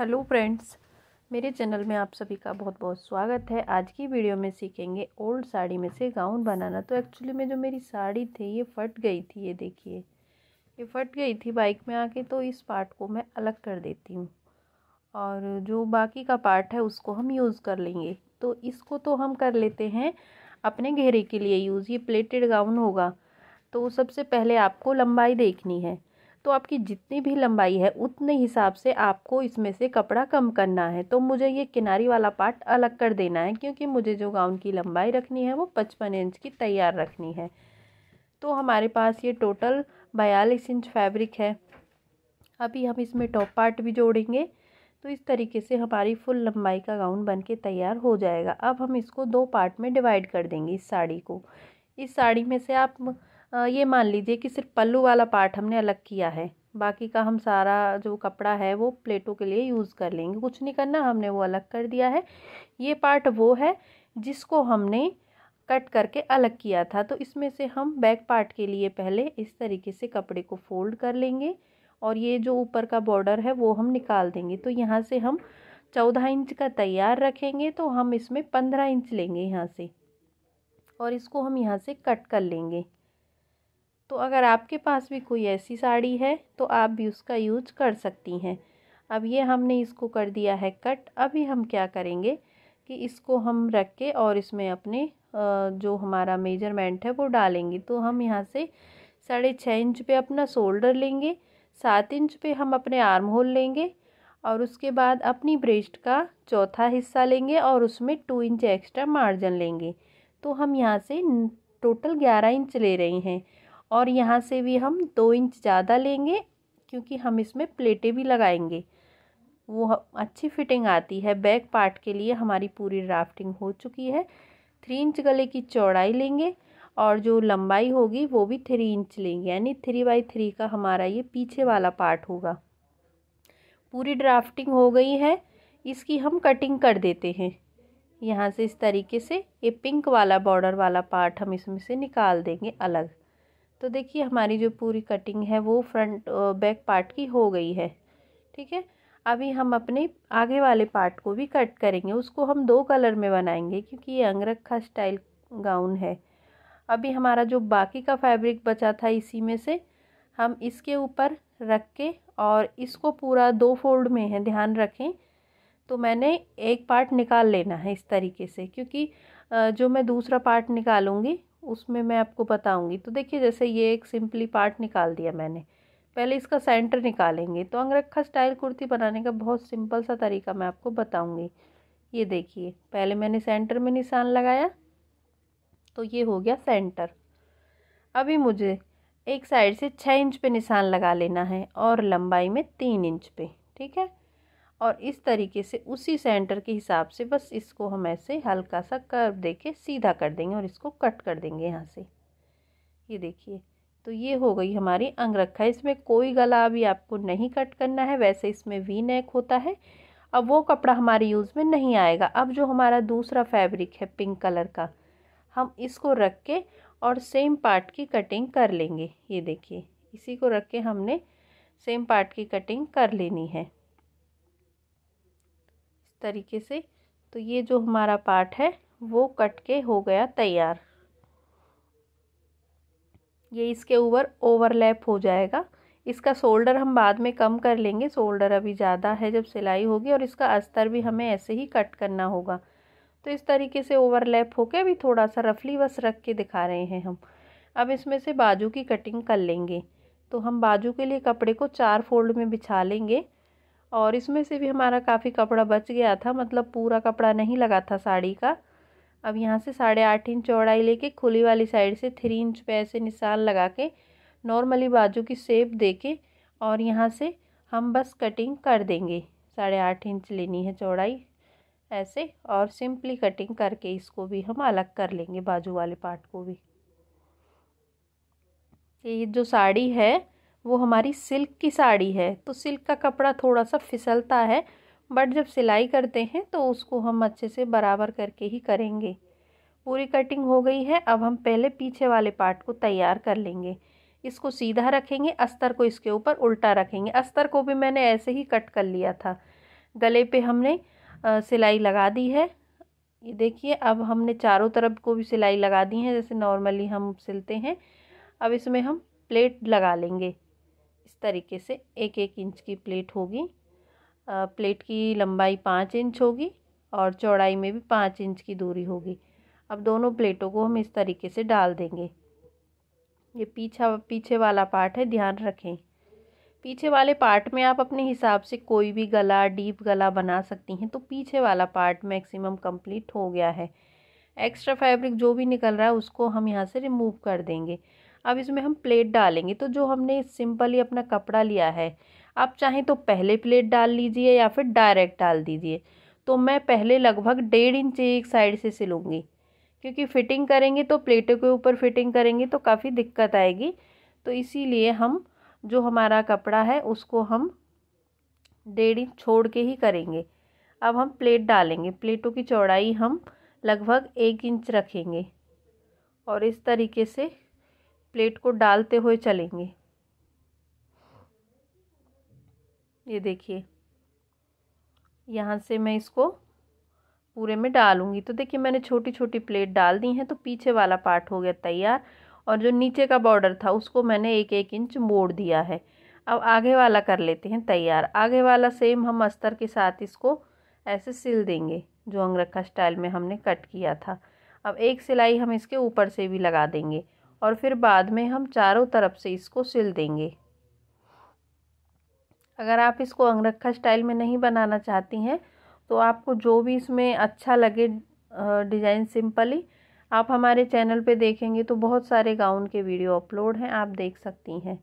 hello friends मेरे channel में आप सभी का बहुत बहुत स्वागत है आज की वीडियो में सीखेंगे ओल्ड साड़ी में से गाउन बनाना तो एक्चुअली में जो मेरी साड़ी थी ये फट गई थी ये देखिए ये फट गई थी बाइक में आके तो इस पार्ट को मैं अलग कर देती हूँ और जो बाकी का पार्ट है उसको हम यूज़ कर लेंगे तो इसको तो हम कर लेते हैं अपने घेरे के लिए यूज़ ये प्लेटेड गाउन होगा तो सबसे पहले आपको लंबाई देखनी है तो आपकी जितनी भी लंबाई है उतने हिसाब से आपको इसमें से कपड़ा कम करना है तो मुझे ये किनारी वाला पार्ट अलग कर देना है क्योंकि मुझे जो गाउन की लंबाई रखनी है वो पचपन इंच की तैयार रखनी है तो हमारे पास ये टोटल बयालीस इंच फैब्रिक है अभी हम इसमें टॉप पार्ट भी जोड़ेंगे तो इस तरीके से हमारी फुल लंबाई का गाउन बन के तैयार हो जाएगा अब हम इसको दो पार्ट में डिवाइड कर देंगे इस साड़ी को इस साड़ी में से आप ये मान लीजिए कि सिर्फ पल्लू वाला पार्ट हमने अलग किया है बाकी का हम सारा जो कपड़ा है वो प्लेटों के लिए यूज़ कर लेंगे कुछ नहीं करना हमने वो अलग कर दिया है ये पार्ट वो है जिसको हमने कट करके अलग किया था तो इसमें से हम बैक पार्ट के लिए पहले इस तरीके से कपड़े को फोल्ड कर लेंगे और ये जो ऊपर का बॉर्डर है वो हम निकाल देंगे तो यहाँ से हम चौदह इंच का तैयार रखेंगे तो हम इसमें पंद्रह इंच लेंगे यहाँ से और इसको हम यहाँ से कट कर लेंगे तो अगर आपके पास भी कोई ऐसी साड़ी है तो आप भी उसका यूज कर सकती हैं अब ये हमने इसको कर दिया है कट अभी हम क्या करेंगे कि इसको हम रख के और इसमें अपने जो हमारा मेजरमेंट है वो डालेंगे तो हम यहाँ से साढ़े छः इंच पे अपना शोल्डर लेंगे सात इंच पे हम अपने आर्म होल लेंगे और उसके बाद अपनी ब्रेस्ट का चौथा हिस्सा लेंगे और उसमें टू इंच एक्स्ट्रा मार्जिन लेंगे तो हम यहाँ से टोटल ग्यारह इंच ले रहे हैं और यहाँ से भी हम दो इंच ज़्यादा लेंगे क्योंकि हम इसमें प्लेटें भी लगाएंगे वो अच्छी फिटिंग आती है बैक पार्ट के लिए हमारी पूरी ड्राफ्टिंग हो चुकी है थ्री इंच गले की चौड़ाई लेंगे और जो लंबाई होगी वो भी थ्री इंच लेंगे यानी थ्री बाई थ्री का हमारा ये पीछे वाला पार्ट होगा पूरी ड्राफ्टिंग हो गई है इसकी हम कटिंग कर देते हैं यहाँ से इस तरीके से ये पिंक वाला बॉर्डर वाला पार्ट हम इसमें से निकाल देंगे अलग तो देखिए हमारी जो पूरी कटिंग है वो फ्रंट बैक पार्ट की हो गई है ठीक है अभी हम अपने आगे वाले पार्ट को भी कट करेंगे उसको हम दो कलर में बनाएंगे क्योंकि ये अंगरखा स्टाइल गाउन है अभी हमारा जो बाकी का फैब्रिक बचा था इसी में से हम इसके ऊपर रख के और इसको पूरा दो फोल्ड में है ध्यान रखें तो मैंने एक पार्ट निकाल लेना है इस तरीके से क्योंकि जो मैं दूसरा पार्ट निकालूँगी उसमें मैं आपको बताऊंगी तो देखिए जैसे ये एक सिंपली पार्ट निकाल दिया मैंने पहले इसका सेंटर निकालेंगे तो अंगरखा स्टाइल कुर्ती बनाने का बहुत सिंपल सा तरीका मैं आपको बताऊंगी ये देखिए पहले मैंने सेंटर में निशान लगाया तो ये हो गया सेंटर अभी मुझे एक साइड से छः इंच पे निशान लगा लेना है और लंबाई में तीन इंच पे ठीक है और इस तरीके से उसी सेंटर के हिसाब से बस इसको हम ऐसे हल्का सा कर्व देके सीधा कर देंगे और इसको कट कर देंगे यहाँ से ये देखिए तो ये हो गई हमारी अंगरखा इसमें कोई गला अभी आपको नहीं कट करना है वैसे इसमें वी नेक होता है अब वो कपड़ा हमारे यूज़ में नहीं आएगा अब जो हमारा दूसरा फैब्रिक है पिंक कलर का हम इसको रख के और सेम पार्ट की कटिंग कर लेंगे ये देखिए इसी को रख के हमने सेम पार्ट की कटिंग कर लेनी है तरीके से तो ये जो हमारा पार्ट है वो कट के हो गया तैयार ये इसके ऊपर ओवरलैप हो जाएगा इसका शोल्डर हम बाद में कम कर लेंगे शोल्डर अभी ज़्यादा है जब सिलाई होगी और इसका अस्तर भी हमें ऐसे ही कट करना होगा तो इस तरीके से ओवरलैप होके अभी थोड़ा सा रफली बस रख के दिखा रहे हैं हम अब इसमें से बाजू की कटिंग कर लेंगे तो हम बाजू के लिए कपड़े को चार फोल्ड में बिछा लेंगे और इसमें से भी हमारा काफ़ी कपड़ा बच गया था मतलब पूरा कपड़ा नहीं लगा था साड़ी का अब यहाँ से साढ़े आठ इंच चौड़ाई लेके खुली वाली साइड से थ्री इंच पे ऐसे निशान लगा के नॉर्मली बाजू की सेप दे के और यहाँ से हम बस कटिंग कर देंगे साढ़े आठ इंच लेनी है चौड़ाई ऐसे और सिंपली कटिंग करके इसको भी हम अलग कर लेंगे बाजू वाले पार्ट को भी ये जो साड़ी है वो हमारी सिल्क की साड़ी है तो सिल्क का कपड़ा थोड़ा सा फिसलता है बट जब सिलाई करते हैं तो उसको हम अच्छे से बराबर करके ही करेंगे पूरी कटिंग हो गई है अब हम पहले पीछे वाले पार्ट को तैयार कर लेंगे इसको सीधा रखेंगे अस्तर को इसके ऊपर उल्टा रखेंगे अस्तर को भी मैंने ऐसे ही कट कर लिया था गले पे हमने सिलाई लगा दी है ये देखिए अब हमने चारों तरफ को भी सिलाई लगा दी है जैसे नॉर्मली हम सिलते हैं अब इसमें हम प्लेट लगा लेंगे तरीके से एक एक इंच की प्लेट होगी प्लेट की लंबाई पाँच इंच होगी और चौड़ाई में भी पाँच इंच की दूरी होगी अब दोनों प्लेटों को हम इस तरीके से डाल देंगे ये पीछा पीछे वाला पार्ट है ध्यान रखें पीछे वाले पार्ट में आप अपने हिसाब से कोई भी गला डीप गला बना सकती हैं तो पीछे वाला पार्ट मैक्सिमम कंप्लीट हो गया है एक्स्ट्रा फैब्रिक जो भी निकल रहा है उसको हम यहाँ से रिमूव कर देंगे अब इसमें हम प्लेट डालेंगे तो जो हमने सिंपली अपना कपड़ा लिया है आप चाहें तो पहले प्लेट डाल लीजिए या फिर डायरेक्ट डाल दीजिए तो मैं पहले लगभग डेढ़ इंच एक साइड से सिलूँगी क्योंकि फ़िटिंग करेंगे तो प्लेटों के ऊपर फिटिंग करेंगे तो काफ़ी दिक्कत आएगी तो इसीलिए हम जो हमारा कपड़ा है उसको हम डेढ़ इंच छोड़ के ही करेंगे अब हम प्लेट डालेंगे प्लेटों की चौड़ाई हम लगभग एक इंच रखेंगे और इस तरीके से प्लेट को डालते हुए चलेंगे ये देखिए यहाँ से मैं इसको पूरे में डालूँगी तो देखिए मैंने छोटी छोटी प्लेट डाल दी हैं तो पीछे वाला पार्ट हो गया तैयार और जो नीचे का बॉर्डर था उसको मैंने एक एक इंच मोड़ दिया है अब आगे वाला कर लेते हैं तैयार आगे वाला सेम हम अस्तर के साथ इसको ऐसे सिल देंगे जो अंगरखा स्टाइल में हमने कट किया था अब एक सिलाई हम इसके ऊपर से भी लगा देंगे और फिर बाद में हम चारों तरफ से इसको सिल देंगे अगर आप इसको अंगरखा स्टाइल में नहीं बनाना चाहती हैं तो आपको जो भी इसमें अच्छा लगे डिज़ाइन सिंपली आप हमारे चैनल पे देखेंगे तो बहुत सारे गाउन के वीडियो अपलोड हैं आप देख सकती हैं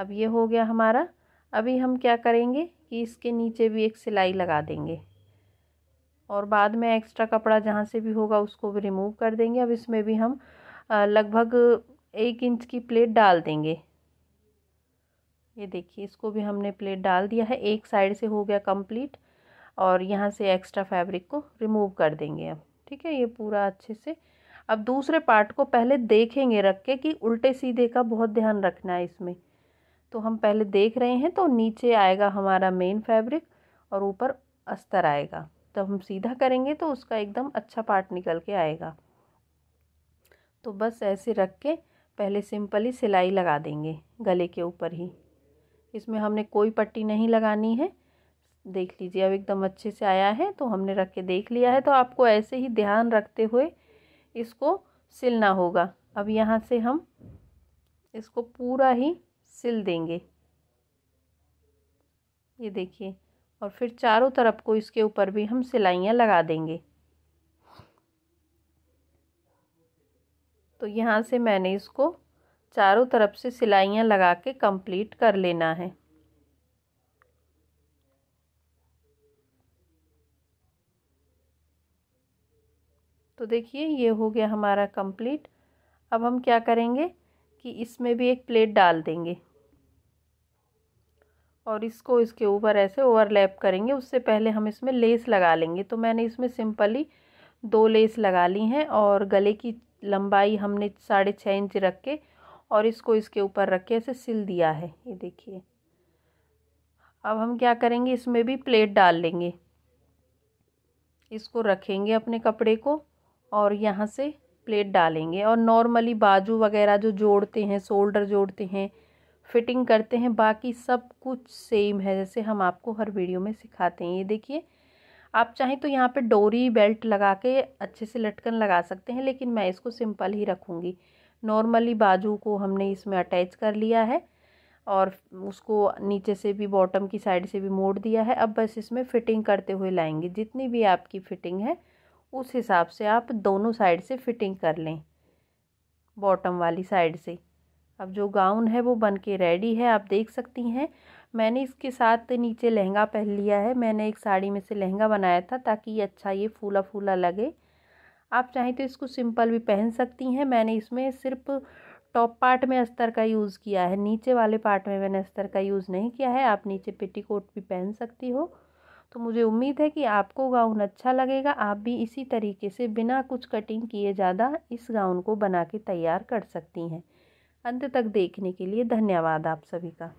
अब ये हो गया हमारा अभी हम क्या करेंगे कि इसके नीचे भी एक सिलाई लगा देंगे और बाद में एक्स्ट्रा कपड़ा जहाँ से भी होगा उसको भी रिमूव कर देंगे अब इसमें भी हम लगभग एक इंच की प्लेट डाल देंगे ये देखिए इसको भी हमने प्लेट डाल दिया है एक साइड से हो गया कंप्लीट और यहाँ से एक्स्ट्रा फैब्रिक को रिमूव कर देंगे अब ठीक है ये पूरा अच्छे से अब दूसरे पार्ट को पहले देखेंगे रख के कि उल्टे सीधे का बहुत ध्यान रखना है इसमें तो हम पहले देख रहे हैं तो नीचे आएगा हमारा मेन फैब्रिक और ऊपर अस्तर आएगा जब तो हम सीधा करेंगे तो उसका एकदम अच्छा पार्ट निकल के आएगा तो बस ऐसे रख के पहले सिंपल ही सिलाई लगा देंगे गले के ऊपर ही इसमें हमने कोई पट्टी नहीं लगानी है देख लीजिए अब एकदम अच्छे से आया है तो हमने रख के देख लिया है तो आपको ऐसे ही ध्यान रखते हुए इसको सिलना होगा अब यहाँ से हम इसको पूरा ही सिल देंगे ये देखिए और फिर चारों तरफ को इसके ऊपर भी हम सिलाइयाँ लगा देंगे तो यहाँ से मैंने इसको चारों तरफ से सिलाइयाँ लगा के कंप्लीट कर लेना है तो देखिए ये हो गया हमारा कंप्लीट अब हम क्या करेंगे कि इसमें भी एक प्लेट डाल देंगे और इसको इसके ऊपर ऐसे ओवरलैप करेंगे उससे पहले हम इसमें लेस लगा लेंगे तो मैंने इसमें सिंपली दो लेस लगा ली हैं और गले की लंबाई हमने साढ़े छः इंच रख के और इसको इसके ऊपर रख के ऐसे सिल दिया है ये देखिए अब हम क्या करेंगे इसमें भी प्लेट डाल लेंगे इसको रखेंगे अपने कपड़े को और यहाँ से प्लेट डालेंगे और नॉर्मली बाजू वगैरह जो जोड़ते हैं शोल्डर जोड़ते हैं फिटिंग करते हैं बाकी सब कुछ सेम है जैसे हम आपको हर वीडियो में सिखाते हैं ये देखिए आप चाहें तो यहाँ पे डोरी बेल्ट लगा के अच्छे से लटकन लगा सकते हैं लेकिन मैं इसको सिंपल ही रखूँगी नॉर्मली बाजू को हमने इसमें अटैच कर लिया है और उसको नीचे से भी बॉटम की साइड से भी मोड़ दिया है अब बस इसमें फ़िटिंग करते हुए लाएंगे जितनी भी आपकी फ़िटिंग है उस हिसाब से आप दोनों साइड से फ़िटिंग कर लें बॉटम वाली साइड से अब जो गाउन है वो बन के रेडी है आप देख सकती हैं मैंने इसके साथ नीचे लहंगा पहन लिया है मैंने एक साड़ी में से लहंगा बनाया था ताकि ये अच्छा ये फूला फूला लगे आप चाहें तो इसको सिंपल भी पहन सकती हैं मैंने इसमें सिर्फ टॉप पार्ट में अस्तर का यूज़ किया है नीचे वाले पार्ट में मैंने अस्तर का यूज़ नहीं किया है आप नीचे पेटीकोट भी पहन सकती हो तो मुझे उम्मीद है कि आपको गाउन अच्छा लगेगा आप भी इसी तरीके से बिना कुछ कटिंग किए ज़्यादा इस गाउन को बना के तैयार कर सकती हैं अंत तक देखने के लिए धन्यवाद आप सभी का